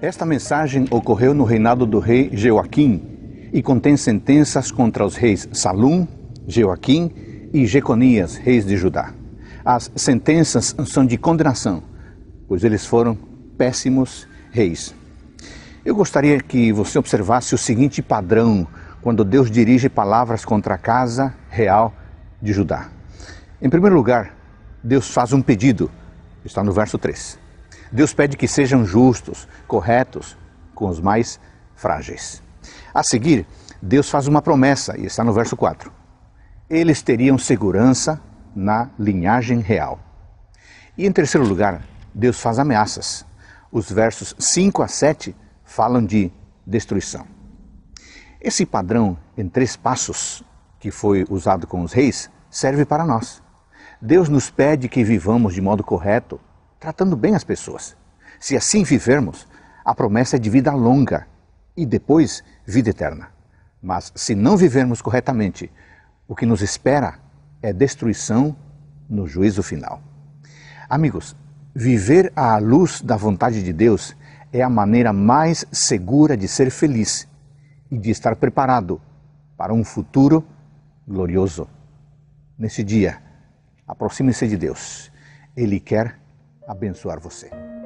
Esta mensagem ocorreu no reinado do rei Joaquim e contém sentenças contra os reis Salum, Joaquim e Jeconias, reis de Judá. As sentenças são de condenação, pois eles foram péssimos reis. Eu gostaria que você observasse o seguinte padrão quando Deus dirige palavras contra a casa real de Judá. Em primeiro lugar, Deus faz um pedido, está no verso 3. Deus pede que sejam justos, corretos com os mais frágeis. A seguir, Deus faz uma promessa, e está no verso 4. Eles teriam segurança na linhagem real. E em terceiro lugar, Deus faz ameaças. Os versos 5 a 7 falam de destruição. Esse padrão em três passos que foi usado com os reis serve para nós. Deus nos pede que vivamos de modo correto, tratando bem as pessoas. Se assim vivermos, a promessa é de vida longa e depois vida eterna. Mas se não vivermos corretamente, o que nos espera é destruição no juízo final. Amigos, viver à luz da vontade de Deus é a maneira mais segura de ser feliz e de estar preparado para um futuro glorioso. Nesse dia, aproxime-se de Deus. Ele quer abençoar você.